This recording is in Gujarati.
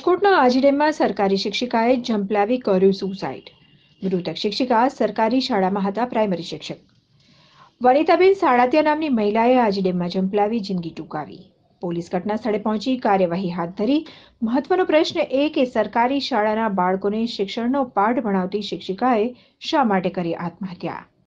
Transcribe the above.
રાજકોટના આજીડેમમાં સરકારી શિક્ષિકાએ ઝંપલાવી કર્યું સુસાઇડ મૃતક શિક્ષિકા સરકારી શાળામાં હતા પ્રાઇમરી શિક્ષક વનિતાબેન સાડાત્યા નામની મહિલાએ આજીડેમમાં ઝંપલાવી જિંદગી ટૂંકાવી પોલીસ ઘટના સ્થળે પહોંચી કાર્યવાહી હાથ ધરી મહત્વનો પ્રશ્ન એ કે સરકારી શાળાના બાળકોને શિક્ષણનો પાઠ ભણાવતી શિક્ષિકાએ શા માટે કરી આત્મહત્યા